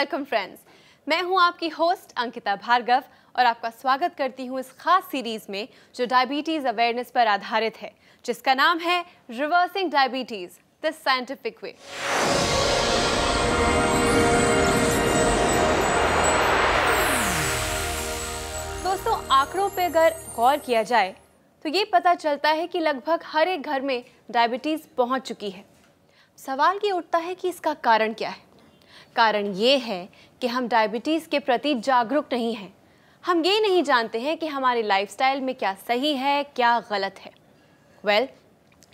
Welcome friends मैं हूं आपकी होस्ट अंकिता भार्गव और आपका स्वागत करती हूं इस खास सीरीज में जो डायबिटीज अवेयरनेस पर आधारित है जिसका नाम है reversing diabetes the scientific way दोस्तों आंकड़ों पे अगर गौर किया जाए तो ये पता चलता है कि लगभग हर एक घर में डायबिटीज़ पहुंच चुकी है सवाल ये उठता है कि इसका कारण क्या है कारण ये है कि हम डायबिटीज़ के प्रति जागरूक नहीं हैं हम ये नहीं जानते हैं कि हमारे लाइफ में क्या सही है क्या गलत है वेल well,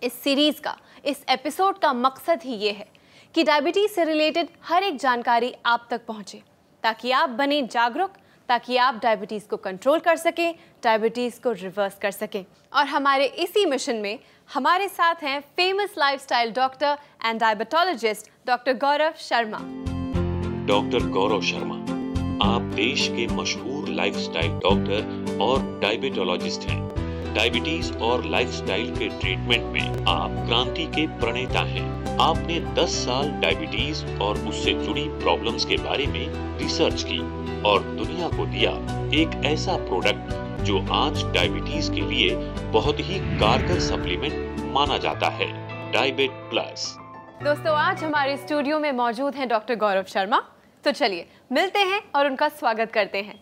इस सीरीज़ का इस एपिसोड का मकसद ही ये है कि डायबिटीज़ से रिलेटेड हर एक जानकारी आप तक पहुँचे ताकि आप बने जागरूक ताकि आप डायबिटीज़ को कंट्रोल कर सकें डायबिटीज़ को रिवर्स कर सकें और हमारे इसी मिशन में हमारे साथ हैं famous lifestyle doctor and diabetologist doctor Gaurav Sharma doctor Gaurav Sharma आप देश के मशहूर लाइफस्टाइल डॉक्टर और डायबिटोलॉजिस्ट हैं डायबिटीज और लाइफस्टाइल के ट्रीटमेंट में आप क्रांति के प्रणेता हैं आपने 10 साल डायबिटीज और उससे जुड़ी प्रॉब्लम्स के बारे में रिसर्च की और दुनिया को दिया एक ऐसा प्रोडक्ट जो आज डायबिटीज के लिए बहुत ही कारगर सप्लीमेंट माना जाता है डायबिट प्लस दोस्तों आज हमारे स्टूडियो में मौजूद हैं डॉक्टर गौरव शर्मा तो चलिए मिलते हैं और उनका स्वागत करते हैं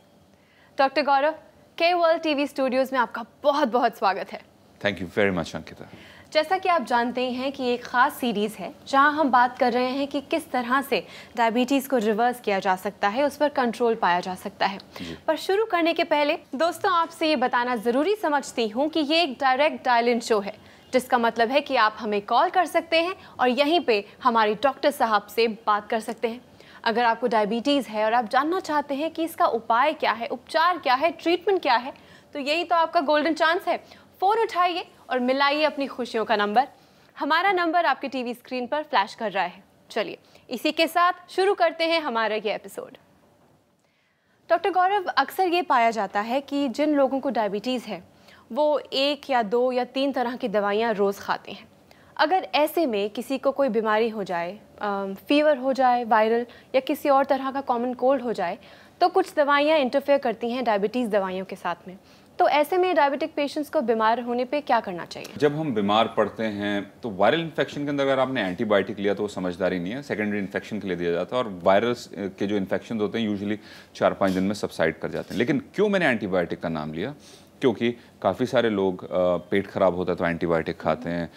डॉक्टर गौरव के वर्ल्ड टीवी स्टूडियोज में आपका बहुत बहुत स्वागत है thank you very much Ankita जैसा कि आप जानते ही हैं कि एक ख़ास सीरीज़ है जहां हम बात कर रहे हैं कि किस तरह से डायबिटीज़ को रिवर्स किया जा सकता है उस पर कंट्रोल पाया जा सकता है पर शुरू करने के पहले दोस्तों आपसे ये बताना ज़रूरी समझती हूँ कि ये एक डायरेक्ट डायल इन शो है जिसका मतलब है कि आप हमें कॉल कर सकते हैं और यहीं पे हमारे डॉक्टर साहब से बात कर सकते हैं अगर आपको डायबिटीज़ है और आप जानना चाहते हैं कि इसका उपाय क्या है उपचार क्या है ट्रीटमेंट क्या है तो यही तो आपका गोल्डन चांस है फ़ोन उठाइए और मिलाइए अपनी खुशियों का नंबर हमारा नंबर आपके टीवी स्क्रीन पर फ्लैश कर रहा है चलिए इसी के साथ शुरू करते हैं हमारा ये एपिसोड डॉक्टर गौरव अक्सर ये पाया जाता है कि जिन लोगों को डायबिटीज़ है वो एक या दो या तीन तरह की दवाइयाँ रोज़ खाते हैं अगर ऐसे में किसी को कोई बीमारी हो जाए फीवर हो जाए वायरल या किसी और तरह का कॉमन कोल्ड हो जाए तो कुछ दवाइयाँ इंटरफेयर करती हैं डायबिटीज़ दवाइयों के साथ में तो ऐसे में डायबिटिक पेशेंट्स को बीमार होने पे क्या करना चाहिए जब हम बीमार पड़ते हैं तो वायरल इन्फेक्शन के अंदर अगर आपने एंटीबायोटिक लिया तो वो समझदारी नहीं है सेकेंडरी इन्फेक्शन के लिए दिया जाता है और वायरस के जो इन्फेक्शन होते हैं यूजली चार पाँच दिन में सबसाइड कर जाते हैं लेकिन क्यों मैंने एंटीबायोटिक का नाम लिया क्योंकि काफ़ी सारे लोग पेट ख़राब होता है तो एंटीबायोटिक खाते हैं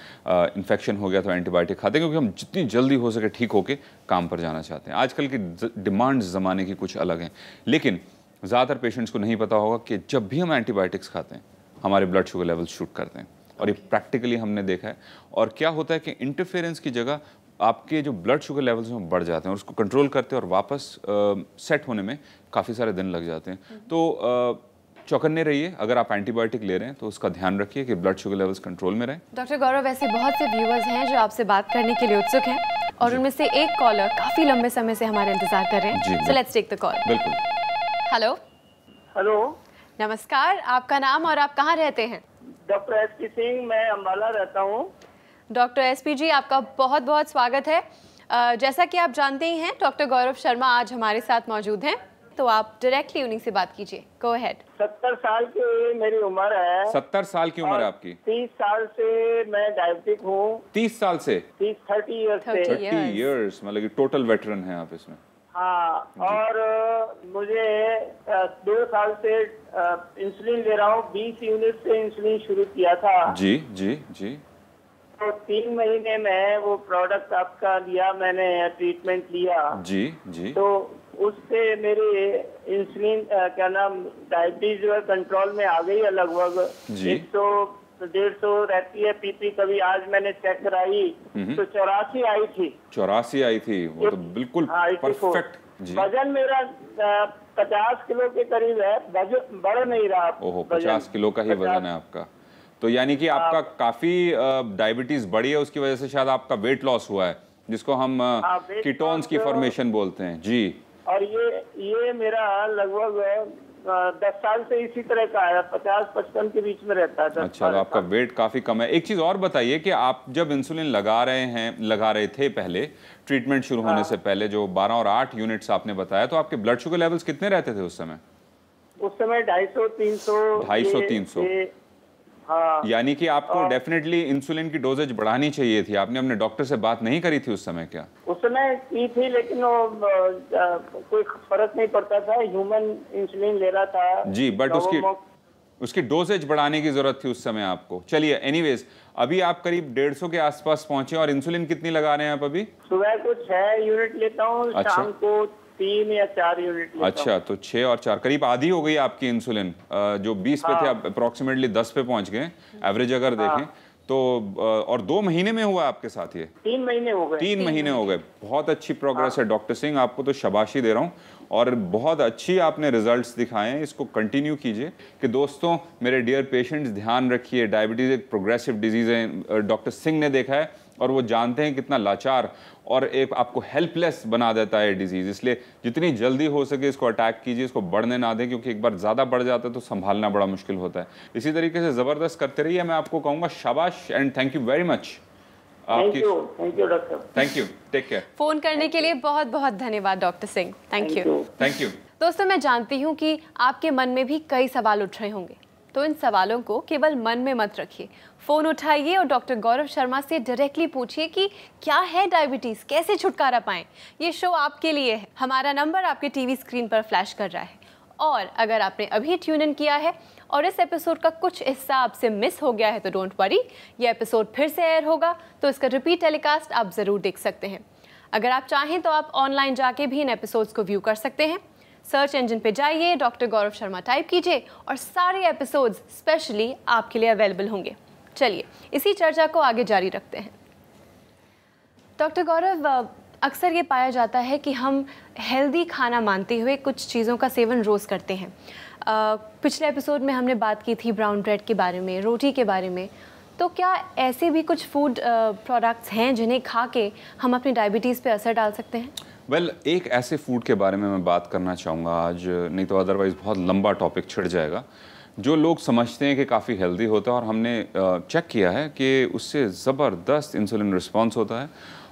इन्फेक्शन हो गया तो एंटीबायोटिक खाते हैं क्योंकि हम जितनी जल्दी हो सके ठीक होके काम पर जाना चाहते हैं आजकल की डिमांड ज़माने की कुछ अलग हैं लेकिन ज़्यादातर पेशेंट्स को नहीं पता होगा कि जब भी हम एंटीबायोटिक्स खाते हैं हमारे ब्लड शुगर लेवल शूट करते हैं और ये प्रैक्टिकली हमने देखा है और क्या होता है कि इंटरफेरेंस की जगह आपके जो ब्लड शुगर लेवल्स हैं बढ़ जाते हैं और उसको कंट्रोल करते हैं और वापस आ, सेट होने में काफ़ी सारे दिन लग जाते हैं mm-hmm. तो आ, चौकन्ने रहिए अगर आप एंटीबायोटिक ले रहे हैं तो उसका ध्यान रखिए कि ब्लड शुगर लेवल्स कंट्रोल में रहे डॉक्टर गौरव ऐसे बहुत से व्यूवर्स हैं जो आपसे बात करने के लिए उत्सुक हैं और उनमें से एक कॉलर काफी लंबे समय से हमारे इंतजार कर रहे हैं so let's take the call बिल्कुल हेलो हेलो नमस्कार आपका नाम और आप कहाँ रहते हैं डॉक्टर एस पी सिंह मैं अम्बाला रहता हूँ डॉक्टर एस पी जी आपका बहुत बहुत स्वागत है जैसा कि आप जानते ही हैं डॉक्टर गौरव शर्मा आज हमारे साथ मौजूद हैं तो आप डायरेक्टली उन्हीं से बात कीजिए गो हैड सत्तर साल की मेरी उम्र है सत्तर साल की उम्र है आपकी तीस साल से मैं डायबिटिक हूँ तीस साल से तीस थर्टी ईयर्स मतलब टोटल वेटरन है आप इसमें हाँ और मुझे दो साल से इंसुलिन ले रहा हूँ बीस यूनिट से इंसुलिन शुरू किया था जी जी जी तो तीन महीने में वो प्रोडक्ट आपका लिया मैंने ट्रीटमेंट लिया जी जी तो उससे मेरे इंसुलिन क्या नाम डायबिटीज जो है कंट्रोल में आ गई है लगभग एक सौ डेढ़ सौ रहती है पीपी कभी आज मैंने चेक कराई हम्म। तो चौरासी आई थी चौरासी आई थी वो तो बिल्कुल परफेक्ट हाँ, वजन मेरा पचास किलो के करीब है बढ़ नहीं रहा ओहो पचास किलो का ही वजन है आपका तो यानी कि हाँ। आपका काफी डायबिटीज बढ़ी है उसकी वजह से शायद आपका वेट लॉस हुआ है जिसको हम कीटोन्स हाँ, की फॉर्मेशन बोलते हैं जी और ये ये मेरा लगभग दस साल से इसी तरह का आया पचास पचपन के बीच में रहता है अच्छा तो आपका वेट काफी कम है एक चीज और बताइए कि आप जब इंसुलिन लगा रहे हैं लगा रहे थे पहले ट्रीटमेंट शुरू होने हाँ। से पहले जो बारह और आठ यूनिट्स आपने बताया तो आपके ब्लड शुगर लेवल्स कितने रहते थे उस समय उस समय ढाई सौ तीन सौ ढाई सौ तीन सौ हाँ यानी कि आपको डेफिनेटली इंसुलिन की डोजेज बढ़ानी चाहिए थी आपने अपने डॉक्टर से बात नहीं करी थी उस समय क्या उस समय की थी लेकिन वो कोई फर्क नहीं पड़ता था ह्यूमन इंसुलिन ले रहा था जी बट तो उसकी उसकी डोजेज बढ़ाने की जरूरत थी उस समय आपको चलिए एनीवेज अभी आप करीब डेढ़ सौ के आसपास पहुंचे और इंसुलिन कितनी लगा रहे हैं आप अभी सुबह को छह यूनिट लेता हूँ अच्छा? शाम को तीन या चार यूनिट अच्छा तो छः और चार करीब आधी हो गई आपकी इंसुलिन जो बीस हाँ। पे थे आप हाँ। अप्रोक्सीमेटली दस पे पहुंच गए एवरेज अगर हाँ। देखें तो और दो महीने में हुआ आपके साथ ये तीन महीने हो गए तीन, महीने हो गए बहुत अच्छी प्रोग्रेस हाँ। है डॉक्टर सिंह आपको तो शबाशी दे रहा हूँ और बहुत अच्छी आपने रिजल्ट्स दिखाए हैं इसको कंटिन्यू कीजिए कि दोस्तों मेरे डियर पेशेंट्स ध्यान रखिए डायबिटीज़ एक प्रोग्रेसिव डिजीज़ है डॉक्टर सिंह ने देखा है और वो जानते हैं कितना लाचार और एक आपको हेल्पलेस बना देता है डिजीज़ इसलिए जितनी जल्दी हो सके इसको अटैक कीजिए इसको बढ़ने ना दें क्योंकि एक बार ज़्यादा बढ़ जाता है तो संभालना बड़ा मुश्किल होता है इसी तरीके से ज़बरदस्त करते रहिए मैं आपको कहूँगा शाबाश and thank you very much आपकी thank you doctor thank you take care phone करने के लिए बहुत बहुत धन्यवाद doctor Singh thank you thank you दोस्तों मैं जानती हूँ कि आपके मन में भी कई सवाल उठ रहे होंगे तो इन सवालों को केवल मन में मत रखिए फ़ोन उठाइए और डॉक्टर गौरव शर्मा से डायरेक्टली पूछिए कि क्या है डायबिटीज़ कैसे छुटकारा पाए ये शो आपके लिए है हमारा नंबर आपके टीवी स्क्रीन पर फ्लैश कर रहा है और अगर आपने अभी ट्यून इन किया है और इस एपिसोड का कुछ हिस्सा आपसे मिस हो गया है तो डोंट वरी ये एपिसोड फिर से एयर होगा तो इसका रिपीट टेलीकास्ट आप ज़रूर देख सकते हैं अगर आप चाहें तो आप ऑनलाइन जाके भी इन एपिसोड्स को व्यू कर सकते हैं सर्च इंजन पे जाइए डॉक्टर गौरव शर्मा टाइप कीजिए और सारे एपिसोड्स स्पेशली आपके लिए अवेलेबल होंगे चलिए इसी चर्चा को आगे जारी रखते हैं डॉक्टर गौरव अक्सर ये पाया जाता है कि हम हेल्दी खाना मानते हुए कुछ चीज़ों का सेवन रोज़ करते हैं पिछले एपिसोड में हमने बात की थी ब्राउन ब्रेड के बारे में रोटी के बारे में तो क्या ऐसे भी कुछ फूड प्रोडक्ट्स हैं जिन्हें खा के हम अपनी डायबिटीज़ पे असर डाल सकते हैं वेल well, एक ऐसे फूड के बारे में मैं बात करना चाहूँगा आज नहीं तो अदरवाइज़ बहुत लंबा टॉपिक छिड़ जाएगा जो लोग समझते हैं कि काफ़ी हेल्दी होता है और हमने चेक किया है कि उससे ज़बरदस्त इंसुलिन रिस्पॉन्स होता है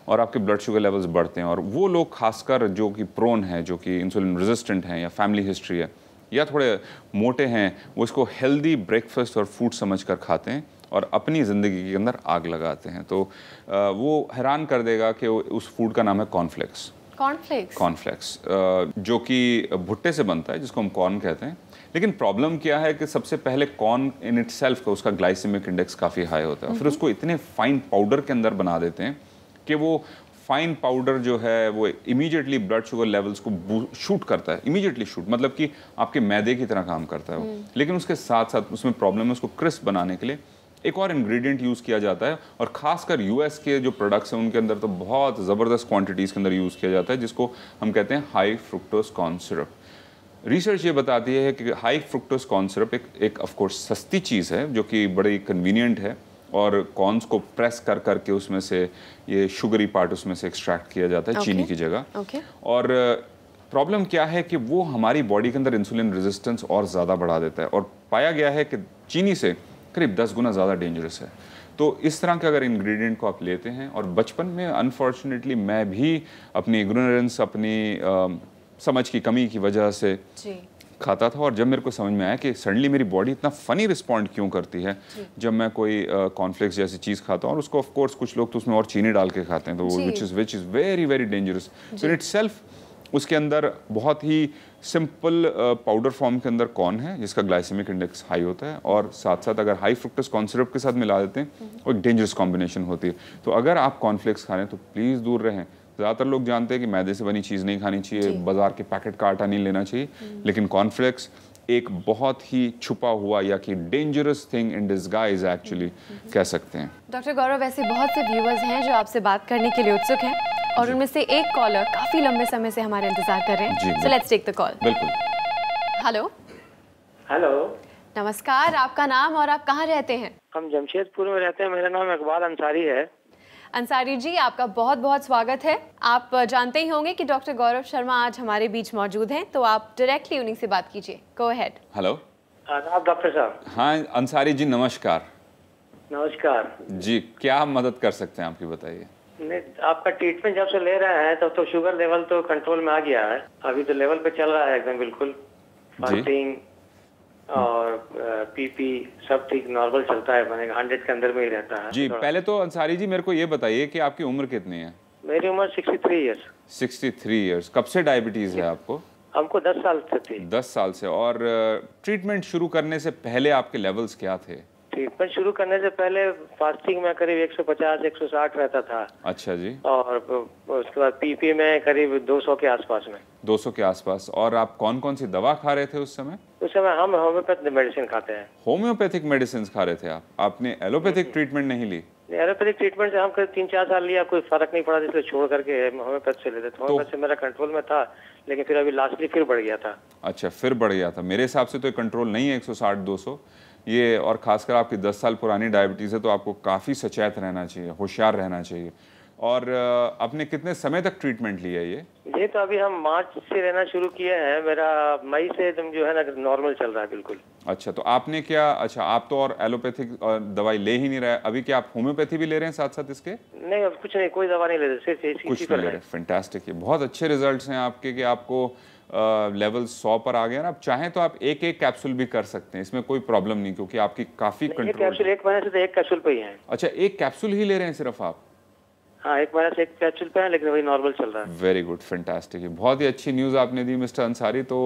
और आपके ब्लड शुगर लेवल्स बढ़ते हैं और वो लोग खासकर जो कि प्रोन है जो कि इंसुलिन रेजिस्टेंट हैं या फैमिली हिस्ट्री है या थोड़े मोटे हैं वो इसको हेल्दी ब्रेकफास्ट और फूड समझ कर खाते हैं और अपनी ज़िंदगी के अंदर आग लगाते हैं तो वो हैरान कर देगा कि उस फूड का नाम है कॉर्नफ्लेक्स कॉर्नफ्लेक्स कॉर्नफ्लेक्स uh, जो कि भुट्टे से बनता है जिसको हम कॉर्न कहते हैं लेकिन प्रॉब्लम क्या है कि सबसे पहले कॉर्न इन इट सेल्फ का उसका ग्लाइसेमिक इंडेक्स काफ़ी हाई होता है फिर हम्म। उसको इतने फाइन पाउडर के अंदर बना देते हैं कि वो फाइन पाउडर जो है वो इमीजिएटली ब्लड शुगर लेवल्स को शूट करता है इमीजिएटली शूट मतलब कि आपके मैदे की तरह काम करता है वो हम्म। लेकिन उसके साथ साथ उसमें प्रॉब्लम है उसको क्रिस्प बनाने के लिए एक और इंग्रेडिएंट यूज़ किया जाता है और खासकर यूएस के जो प्रोडक्ट्स हैं उनके अंदर तो बहुत ज़बरदस्त क्वांटिटीज़ के अंदर यूज़ किया जाता है जिसको हम कहते हैं high fructose corn syrup research ये बताती है कि हाई फ्रुक्टोज कॉर्न सिरप एक एक ऑफकोर्स सस्ती चीज़ है जो कि बड़ी कन्वीनियंट है और कॉर्नस को प्रेस कर करके उसमें से ये शुगरी पार्ट उसमें से एक्सट्रैक्ट किया जाता है okay. चीनी की जगह okay. और प्रॉब्लम uh, क्या है कि वो हमारी बॉडी के अंदर इंसुलिन रेजिस्टेंस और ज़्यादा बढ़ा देता है और पाया गया है कि चीनी से करीब दस गुना ज़्यादा डेंजरस है तो इस तरह के अगर इंग्रेडिएंट को आप लेते हैं और बचपन में अनफॉर्चुनेटली मैं भी अपनी इग्नोरेंस अपनी आ, समझ की कमी की वजह से खाता था और जब मेरे को समझ में आया कि सडनली मेरी बॉडी इतना फ़नी रिस्पॉन्ड क्यों करती है जब मैं कोई कॉन्फ्लिक्स जैसी चीज़ खाता हूँ और उसको ऑफकोर्स कुछ लोग तो उसमें और चीनी डाल के खाते हैं तो which is which is very very dangerous itself उसके अंदर बहुत ही सिंपल पाउडर फॉर्म के अंदर कॉर्न है जिसका ग्लाइसेमिक इंडेक्स हाई होता है और साथ साथ अगर हाई फ्रुक्टस कॉन्सेप्ट के साथ मिला देते हैं हम्म। वो एक डेंजरस कॉम्बिनेशन होती है तो अगर आप कॉर्नफ्लेक्स खा रहे हैं तो प्लीज़ दूर रहें ज़्यादातर लोग जानते हैं कि मैदे से बनी चीज़ नहीं खानी चाहिए बाजार के पैकेट का आटा नहीं लेना चाहिए हम्म। लेकिन कॉर्नफ्लेक्स एक बहुत ही छुपा हुआ या कि dangerous thing in disguise actually कह सकते हैं डॉक्टर गौरव ऐसे बहुत से व्यूवर्स हैं जो आपसे बात करने के लिए उत्सुक हैं और उनमें से एक कॉलर काफी लंबे समय से हमारे इंतजार कर रहे हैं so let's take the call बिल्कुल हेलो हेलो नमस्कार आपका नाम और आप कहाँ रहते हैं हम जमशेदपुर में रहते हैं मेरा नाम इकबाल अंसारी है अंसारी जी आपका बहुत बहुत स्वागत है आप जानते ही होंगे कि डॉक्टर गौरव शर्मा आज हमारे बीच मौजूद हैं तो आप डायरेक्टली उन्हीं से बात कीजिए गो हेड हेलो आप डॉक्टर साहब हाँ अंसारी जी नमस्कार नमस्कार जी क्या मदद कर सकते हैं आपकी बताइए नहीं आपका ट्रीटमेंट जब से ले रहे हैं तब तो, तो शुगर लेवल तो कंट्रोल में आ गया है अभी तो लेवल पे चल रहा है एकदम बिल्कुल फास्टिंग और पीपी सब ठीक नॉर्मल चलता है बनेगा हंड्रेड के अंदर में ही रहता है जी पहले तो अंसारी जी मेरे को ये बताइए कि आपकी उम्र कितनी है मेरी उम्र sixty three years sixty three years कब से डायबिटीज है आपको हमको दस साल से थी दस साल से और ट्रीटमेंट शुरू करने से पहले आपके लेवल्स क्या थे ट्रीटमेंट शुरू करने से पहले फास्टिंग में करीब 150 160 रहता था अच्छा जी और उसके बाद पीपी में करीब 200 के आसपास में 200 के आसपास और आप कौन कौन सी दवा खा रहे थे उस समय उस समय हम होम्योपैथिक मेडिसिन खाते हैं होम्योपैथिक मेडिसिन खा रहे थे आप आपने एलोपैथिक ट्रीटमेंट नहीं ली एलोपैथिक ट्रीटमेंट से हम करीब तीन चार साल लिया कोई फर्क नहीं पड़ा जिससे छोड़ करके होम्योपैथ से लेते थे होम्योपैथ तो से मेरा कंट्रोल में था लेकिन फिर अभी लास्टली फिर बढ़ गया था अच्छा फिर बढ़ गया था मेरे हिसाब से तो कंट्रोल नहीं है एक सौ ये और ख़ासकर आपकी 10 साल पुरानी डायबिटीज़ है तो आपको काफ़ी सचेत रहना चाहिए होशियार रहना चाहिए और आपने कितने समय तक ट्रीटमेंट लिया है ये ये तो अभी हम मार्च से रहना शुरू किए हैं मेरा मई से एकदम जो है ना नॉर्मल चल रहा है बिल्कुल अच्छा तो आपने क्या अच्छा आप तो और एलोपैथिक दवाई ले ही नहीं रहे अभी क्या आप होम्योपैथी भी ले रहे हैं साथ साथ इसके नहीं अब कुछ नहीं कोई दवा नहीं ले रहे सिर्फ कुछ नहीं ले रहे फैंटास्टिक बहुत अच्छे रिजल्ट हैं आपके कि आपको लेवल सौ पर आ गया ना आप चाहें तो आप एक एक कैप्सूल भी कर सकते हैं इसमें कोई प्रॉब्लम नहीं क्योंकि आपकी काफी कंट्रोल कैप्सूल एक महीने से तो एक कैप्सूल पे ही है अच्छा एक कैप्सूल ही ले रहे हैं सिर्फ आप हाँ एक महीने एक कैप्सूल पे वेरी गुड फैंटास्टिक बहुत ही अच्छी न्यूज़ आपने दी मिस्टर अंसारी तो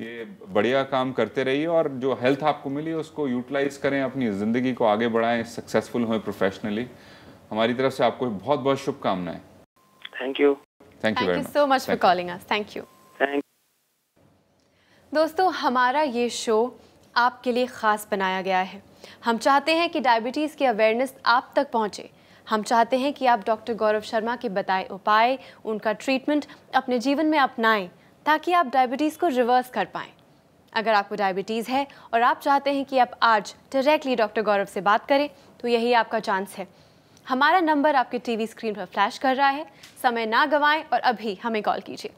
ये बढ़िया काम करते रहिए और जो हेल्थ आपको मिली उसको यूटिलाइज करें अपनी ज़िंदगी को आगे बढ़ाएं सक्सेसफुल हों प्रोफेशनली हमारी तरफ से आपको बहुत बहुत शुभकामनाएं thank you thank you so much for calling us thank you दोस्तों हमारा ये शो आपके लिए ख़ास बनाया गया है हम चाहते हैं कि डायबिटीज़ की अवेयरनेस आप तक पहुँचे हम चाहते हैं कि आप डॉक्टर गौरव शर्मा के बताए उपाय उनका ट्रीटमेंट अपने जीवन में अपनाएं ताकि आप डायबिटीज़ को रिवर्स कर पाएँ अगर आपको डायबिटीज़ है और आप चाहते हैं कि आप आज डायरेक्टली डॉक्टर गौरव से बात करें तो यही आपका चांस है हमारा नंबर आपके टीवी स्क्रीन पर फ्लैश कर रहा है समय ना गंवाएँ और अभी हमें कॉल कीजिए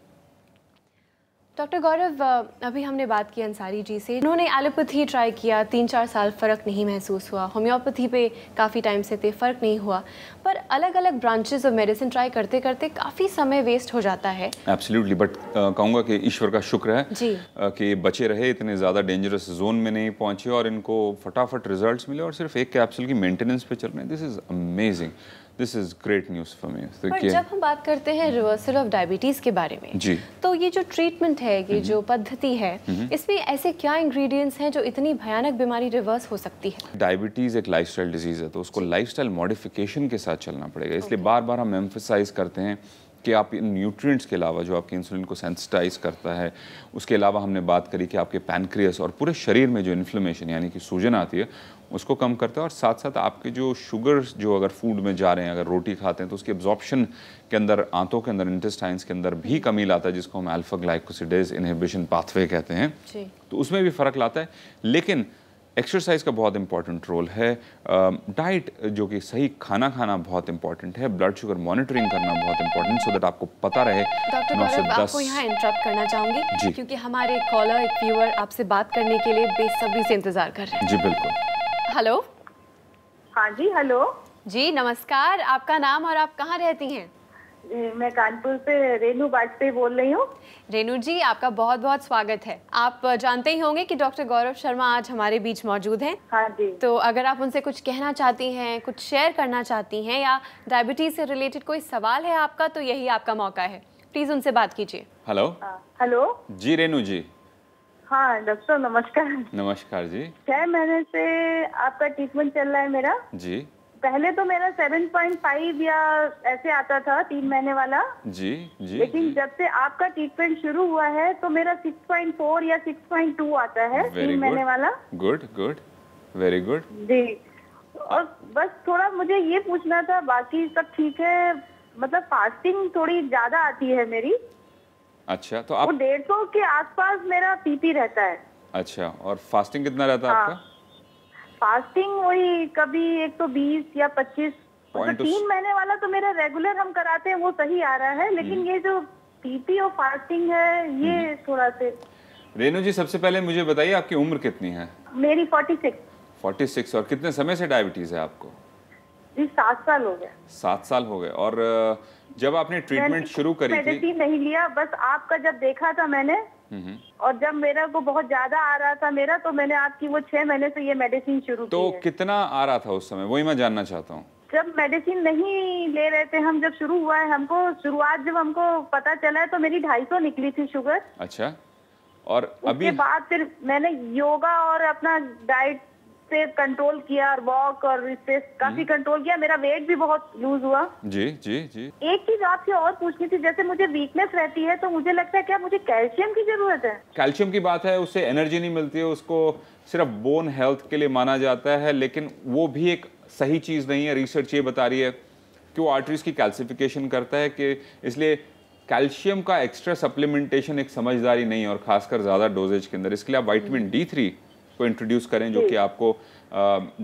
डॉक्टर गौरव अभी हमने बात की अंसारी जी से इन्होंने एलोपैथी ट्राई किया तीन चार साल फ़र्क नहीं महसूस हुआ होम्योपैथी पे काफ़ी टाइम से थे फ़र्क नहीं हुआ पर अलग अलग ब्रांचेज ऑफ मेडिसिन ट्राई करते करते काफ़ी समय वेस्ट हो जाता है एब्सोल्युटली बट कहूँगा कि ईश्वर का शुक्र है जी आ, कि बचे रहे इतने ज़्यादा डेंजरस जोन में नहीं पहुँचे और इनको फटाफट रिजल्ट मिले और सिर्फ एक कैप्सूल की मेंटेनेंस पे चल रहे हैं this is amazing this is great news for me पर जब हम बात करते हैं रिवर्सल ऑफ डायबिटीज के बारे में जी तो ये जो ट्रीटमेंट है ये जो हम्म। पद्धति है हम्म। इसमें ऐसे क्या इंग्रेडिएंट्स हैं जो इतनी भयानक बीमारी रिवर्स हो सकती है डायबिटीज एक लाइफस्टाइल डिजीज है तो उसको लाइफस्टाइल मॉडिफिकेशन के साथ चलना पड़ेगा इसलिए बार बार हम एम्फोसाइज करते हैं कि आप इन न्यूट्रिएंट्स के अलावा जो आपके इंसुलिन को सेंसिटाइज करता है उसके अलावा हमने बात करी कि आपके पैनक्रियस और पूरे शरीर में जो इन्फ्लेमेशन यानी कि सूजन आती है उसको कम करता है और साथ साथ आपके जो शुगर जो अगर फूड में जा रहे हैं अगर रोटी खाते हैं तो उसके एब्जॉर्प्शन के अंदर आंतों के अंदर इंटेस्टाइंस के अंदर भी कमी लाता है जिसको हम अल्फा ग्लाइकोसिडेज इनहिबिशन पाथवे कहते हैं तो उसमें भी फ़र्क लाता है लेकिन एक्सरसाइज का बहुत इंपॉर्टेंट रोल है डाइट um, जो कि सही खाना खाना बहुत इंपॉर्टेंट है ब्लड शुगर मॉनिटरिंग करना बहुत इंपॉर्टेंट सो दैट आपको पता रहे आपको यहाँ इंटरप्ट करना चाहूंगी क्योंकि हमारे कॉलर एक व्यूअर आपसे बात करने के लिए बेसब्री से इंतजार कर रहे हैं जी बिल्कुल हेलो हाँ जी हेलो जी नमस्कार आपका नाम और आप कहाँ रहती हैं मैं कानपुर से रेनू बाजपेयी बोल रही हूँ रेनू जी आपका बहुत बहुत स्वागत है आप जानते ही होंगे कि डॉक्टर गौरव शर्मा आज हमारे बीच मौजूद हैं हाँ जी तो अगर आप उनसे कुछ कहना चाहती हैं कुछ शेयर करना चाहती हैं या डायबिटीज से रिलेटेड कोई सवाल है आपका तो यही आपका मौका है प्लीज उनसे बात कीजिए हेलो हाँ, हेलो जी रेनू जी हाँ डॉक्टर नमस्कार नमस्कार जी छह महीने से आपका ट्रीटमेंट चल रहा है मेरा जी पहले तो मेरा सेवन फाइव या ऐसे आता था तीन महीने वाला जी जी लेकिन जी. जब से आपका ट्रीटमेंट शुरू हुआ है तो मेरा फोर या टू आता है तीन महीने वाला गुड गुड वेरी गुड जी और बस थोड़ा मुझे ये पूछना था बाकी सब ठीक है मतलब फास्टिंग थोड़ी ज्यादा आती है मेरी अच्छा तो आप डेढ़ सौ के आसपास मेरा पीपी रहता है अच्छा और फास्टिंग कितना रहता है हाँ, आपका फास्टिंग वही कभी एक तो बीस या पच्चीस तो तीन महीने वाला तो मेरा रेगुलर हम कराते हैं वो सही आ रहा है लेकिन हम्म। ये जो पीपी और फास्टिंग है ये हम्म। थोड़ा से रेनू जी सबसे पहले मुझे बताइए आपकी उम्र कितनी है मेरी फोर्टी सिक्स फोर्टी सिक्स और कितने समय से डायबिटीज है आपको जी सात साल हो गया सात साल हो गए और जब आपने ट्रीटमेंट शुरू करी थी नहीं लिया बस आपका जब देखा था मैंने हम्म। और जब मेरा को बहुत ज्यादा आ रहा था मेरा तो मैंने आपकी वो छह महीने से ये मेडिसिन शुरू तो कितना आ रहा था उस समय वही मैं जानना चाहता हूँ जब मेडिसिन नहीं ले रहे थे हम जब शुरू हुआ है हमको शुरुआत जब हमको पता चला है तो मेरी ढाई सौ निकली थी शुगर अच्छा और उसके अभी... बाद फिर मैंने योगा और अपना डाइट से कंट्रोल किया और वॉक और इससे काफी कंट्रोल हम्म। किया मेरा वेट भी बहुत लूज हुआ जी जी जी एक चीज आपसे और पूछनी थी जैसे मुझे वीकनेस रहती है तो मुझे लगता है क्या मुझे कैल्शियम की जरूरत है कैल्शियम की बात है उससे एनर्जी नहीं मिलती है उसको सिर्फ बोन हेल्थ के लिए माना जाता है लेकिन वो भी एक सही चीज़ नहीं है रिसर्च ये बता रही है कि वो आर्टरीज की कैल्सिफिकेशन करता है कि इसलिए कैल्शियम का एक्स्ट्रा सप्लीमेंटेशन एक समझदारी नहीं है और खासकर ज़्यादा डोजेज के अंदर इसके लिए आप वाइटमिन डी थ्री को इंट्रोड्यूस करें जो कि आपको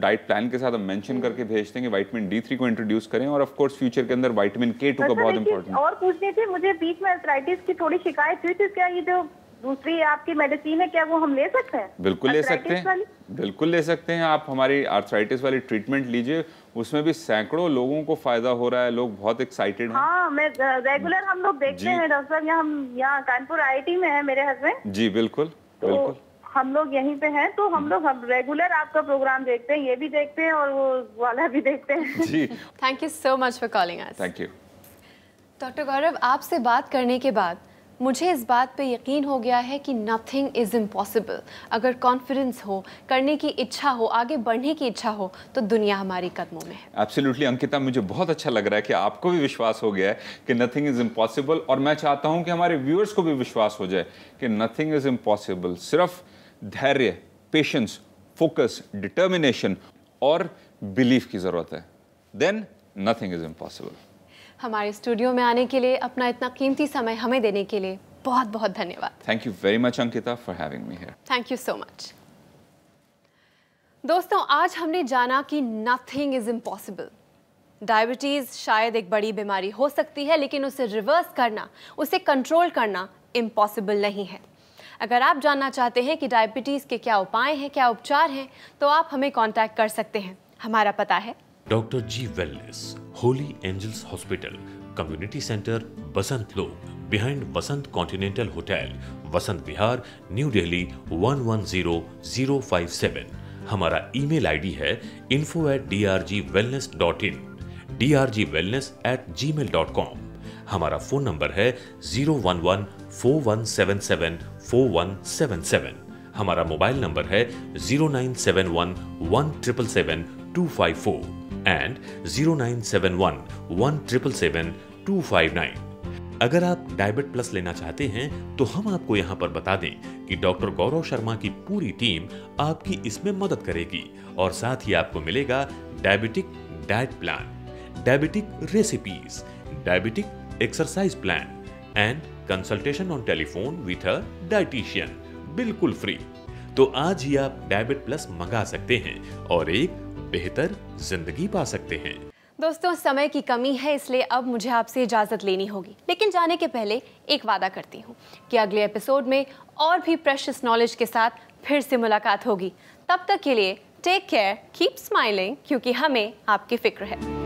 डाइट प्लान के साथ हम मेंशन करके भेज देंगे वाइटमिन डी थ्री को इंट्रोड्यूस करें और ऑफ कोर्स फ्यूचर के अंदर वाइटमिन के टू का बहुत इंपॉर्टेंट और पूछने थे मुझे बीच में अल्ट्राइटिस की थोड़ी शिकायत हुई थी क्या ये जो दूसरी आपकी मेडिसिन है क्या वो हम ले सकते हैं बिल्कुल ले सकते हैं बिल्कुल ले सकते हैं आप हमारी आर्थराइटिस वाली ट्रीटमेंट लीजिए उसमें भी सैकड़ों लोगों को फायदा हो रहा है लोग बहुत एक्साइटेड हैं हाँ मैं रेगुलर हम लोग देखते हैं डॉक्टर साहब यहाँ हम यहाँ कानपुर आईटी में है मेरे हस्बैंड जी बिल्कुल तो बिल्कुल हम लोग यहीं पे हैं तो हम हम्म। लोग हम रेगुलर आपका प्रोग्राम देखते हैं ये भी देखते हैं और वो वाला भी देखते हैं जी thank you so much for calling us thank you doctor Gaurav आपसे बात करने के बाद मुझे इस बात पे यकीन हो गया है कि नथिंग इज़ इम्पॉसिबल अगर कॉन्फिडेंस हो करने की इच्छा हो आगे बढ़ने की इच्छा हो तो दुनिया हमारी कदमों में है एब्सोल्युटली अंकिता मुझे बहुत अच्छा लग रहा है कि आपको भी विश्वास हो गया है कि नथिंग इज़ इम्पॉसिबल और मैं चाहता हूँ कि हमारे व्यूअर्स को भी विश्वास हो जाए कि नथिंग इज़ इम्पॉसिबल सिर्फ़ धैर्य पेशेंस फोकस डिटर्मिनेशन और बिलीफ की ज़रूरत है देन नथिंग इज़ इम्पॉसिबल हमारे स्टूडियो में आने के लिए अपना इतना कीमती समय हमें देने के लिए बहुत बहुत धन्यवाद thank you very much Ankita for having me here thank you so much दोस्तों आज हमने जाना कि नथिंग इज इम्पॉसिबल डायबिटीज़ शायद एक बड़ी बीमारी हो सकती है लेकिन उसे रिवर्स करना उसे कंट्रोल करना इम्पॉसिबल नहीं है अगर आप जानना चाहते हैं कि डायबिटीज़ के क्या उपाय हैं क्या उपचार हैं तो आप हमें कॉन्टैक्ट कर सकते हैं हमारा पता है doctor G wellness holy angels hospital community centre Basant Lok behind Basant continental hotel Vasant Vihar new Delhi seven हमारा ईमेल आईडी है info at D R G wellness dot in D R G wellness at gmail dot com हमारा phone number है zero one one four one seven seven four one seven seven हमारा mobile number है zero nine seven one one triple seven two five four and zero nine seven one one triple seven two five nine अगर आप डायबिट plus लेना चाहते हैं तो हम आपको यहाँ पर बता दें कि डॉक्टर गौरव शर्मा की पूरी टीम आपकी इसमें मदद करेगी और साथ ही आपको मिलेगा diabetic diet plan diabetic recipes diabetic exercise plan and consultation on telephone with a dietitian. बिल्कुल फ्री तो आज ही आप डायबिट प्लस मंगा सकते हैं और एक बेहतर जिंदगी पा सकते हैं दोस्तों समय की कमी है इसलिए अब मुझे आपसे इजाज़त लेनी होगी लेकिन जाने के पहले एक वादा करती हूँ कि अगले एपिसोड में और भी प्रेशियस नॉलेज के साथ फिर से मुलाकात होगी तब तक के लिए टेक केयर कीप स्माइलिंग क्योंकि हमें आपकी फिक्र है